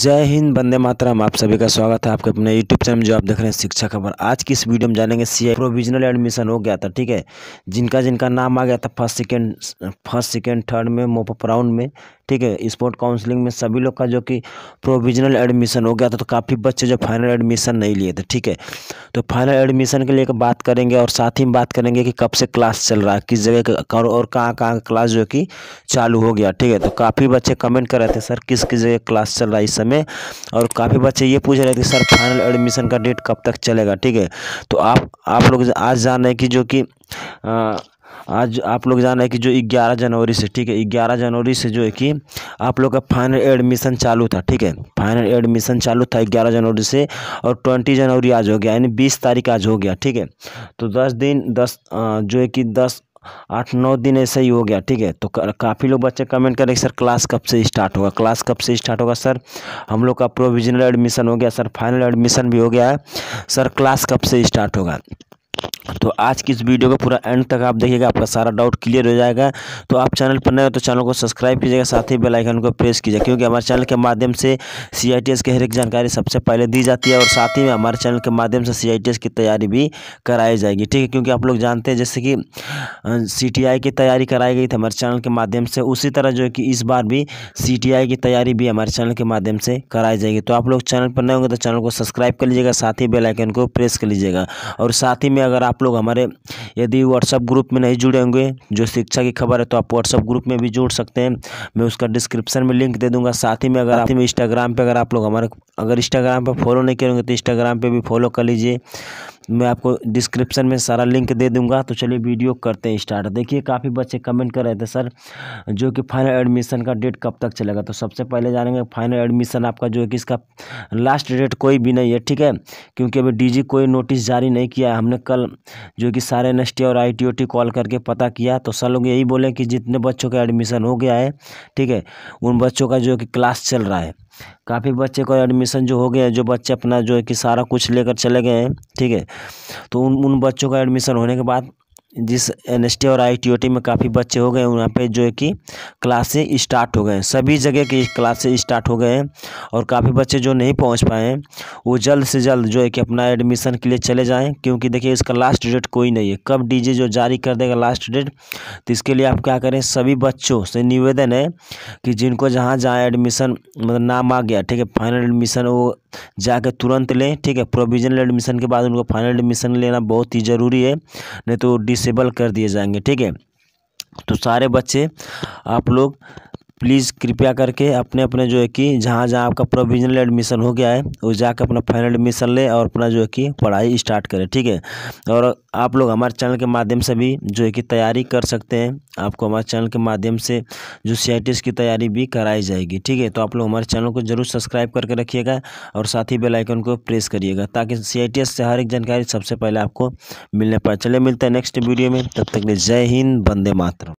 जय हिंद बंदे मातरम आप सभी का स्वागत है आपके अपने यूट्यूब चैनल जो आप देख रहे हैं शिक्षा खबर आज की इस वीडियो में जानेंगे सी आई प्रोविजनल एडमिशन हो गया था ठीक है जिनका जिनका नाम आ गया था first second first second third में मोपअप राउंड में ठीक है स्पोर्ट काउंसलिंग में सभी लोग का जो कि प्रोविजनल एडमिशन हो गया था तो काफ़ी बच्चे जो फाइनल एडमिशन नहीं लिए थे ठीक है तो फाइनल एडमिशन के लिए बात करेंगे और साथ ही बात करेंगे कि कब से क्लास चल रहा है किस जगह का और कहाँ कहाँ क्लास जो कि चालू हो गया ठीक है तो काफ़ी बच्चे कमेंट कर रहे थे सर किस किस जगह क्लास चल रहा है इस समय और काफ़ी बच्चे ये पूछ रहे थे सर फाइनल एडमिशन का डेट कब तक चलेगा ठीक है तो आप आप लोग आज जान रहे हैं कि जो कि आज आप लोग जान रहे हैं कि जो 11 जनवरी से ठीक है 11 जनवरी से जो है कि आप लोग का फाइनल एडमिशन चालू था ठीक है फाइनल एडमिशन चालू था 11 जनवरी से और 20 जनवरी आज हो गया यानी 20 तारीख आज हो गया ठीक है तो 10 दिन 10 जो है कि आठ नौ दिन ऐसा ही हो गया ठीक है तो काफ़ी लोग बच्चे कमेंट हैं सर क्लास कब से स्टार्ट होगा क्लास कब से स्टार्ट होगा सर हम लोग का प्रोविजनल एडमिशन हो गया सर फाइनल एडमिशन भी हो गया है सर क्लास कब से स्टार्ट होगा तो आज की इस वीडियो को पूरा एंड तक आप देखिएगा आपका सारा डाउट क्लियर हो जाएगा तो आप चैनल पर नए हो तो चैनल को सब्सक्राइब कीजिएगा साथ ही बेल आइकन को प्रेस कीजिएगा क्योंकि हमारे चैनल के माध्यम से सी के हर एक जानकारी सबसे पहले दी जाती है और साथ ही में हमारे चैनल के माध्यम से सी की तैयारी भी कराई जाएगी ठीक है क्योंकि आप लोग जानते हैं जैसे कि सी की तैयारी कराई गई थी हमारे चैनल के माध्यम से उसी तरह जो कि इस बार भी सी की तैयारी भी हमारे चैनल के माध्यम से कराई जाएगी तो आप लोग चैनल पर नए होंगे तो चैनल को सब्सक्राइब कर लीजिएगा साथ ही बेलाइकन को प्रेस कर लीजिएगा और साथ ही में अगर आप आप लोग हमारे यदि व्हाट्सअप ग्रुप में नहीं जुड़े होंगे जो शिक्षा की खबर है तो आप व्हाट्सअप ग्रुप में भी जुड़ सकते हैं मैं उसका डिस्क्रिप्शन में लिंक दे दूंगा साथ ही में अगर आप इंस्टाग्राम हाँ। पर अगर आप लोग हमारे अगर इंस्टाग्राम पर फॉलो नहीं करेंगे तो इंस्टाग्राम पर भी फॉलो कर लीजिए मैं आपको डिस्क्रिप्शन में सारा लिंक दे दूंगा तो चलिए वीडियो करते हैं स्टार्ट देखिए काफ़ी बच्चे कमेंट कर रहे थे सर जो कि फाइनल एडमिशन का डेट कब तक चलेगा तो सबसे पहले जानेंगे फाइनल एडमिशन आपका जो है कि इसका लास्ट डेट कोई भी नहीं है ठीक है क्योंकि अभी डी कोई नोटिस जारी नहीं किया हमने कल जो कि सारे एन और आई कॉल करके पता किया तो सर लोग यही बोले कि जितने बच्चों का एडमिशन हो गया है ठीक है उन बच्चों का जो कि क्लास चल रहा है काफ़ी बच्चे को एडमिशन जो हो गए जो बच्चे अपना जो है कि सारा कुछ लेकर चले गए हैं ठीक है तो उन उन बच्चों का एडमिशन होने के बाद जिस एन और आई में काफ़ी बच्चे हो गए वहाँ पे जो है कि क्लासें स्टार्ट हो गए हैं सभी जगह की क्लासें स्टार्ट हो गए हैं और काफ़ी बच्चे जो नहीं पहुँच पाए हैं वो जल्द से जल्द जो है कि अपना एडमिशन के लिए चले जाएँ क्योंकि देखिए इसका लास्ट डेट कोई नहीं है कब डी जो जारी कर देगा लास्ट डेट तो इसके लिए आप क्या करें सभी बच्चों से निवेदन है कि जिनको जहाँ जहाँ एडमिशन मतलब नाम आ गया ठीक है फाइनल एडमिशन वो जाके तुरंत लें ठीक है प्रोविजनल एडमिशन के बाद उनको फाइनल एडमिशन लेना बहुत ही ज़रूरी है नहीं तो डिस डिसेबल कर दिए जाएंगे ठीक है तो सारे बच्चे आप लोग प्लीज़ कृपया करके अपने अपने जो है कि जहाँ जहाँ आपका प्रोविजनल एडमिशन हो गया है वो जाकर अपना फाइनल एडमिशन ले और अपना जो है कि पढ़ाई स्टार्ट करें ठीक है और आप लोग हमारे चैनल के माध्यम से भी जो है कि तैयारी कर सकते हैं आपको हमारे चैनल के माध्यम से जो सी की तैयारी भी कराई जाएगी ठीक है तो आप लोग हमारे चैनल को जरूर सब्सक्राइब करके रखिएगा और साथ ही बेलाइकन को प्रेस करिएगा ताकि सी से हर एक जानकारी सबसे पहले आपको मिलने पाए चले मिलते हैं नेक्स्ट वीडियो में तब तक ले जय हिंद बंदे मातरम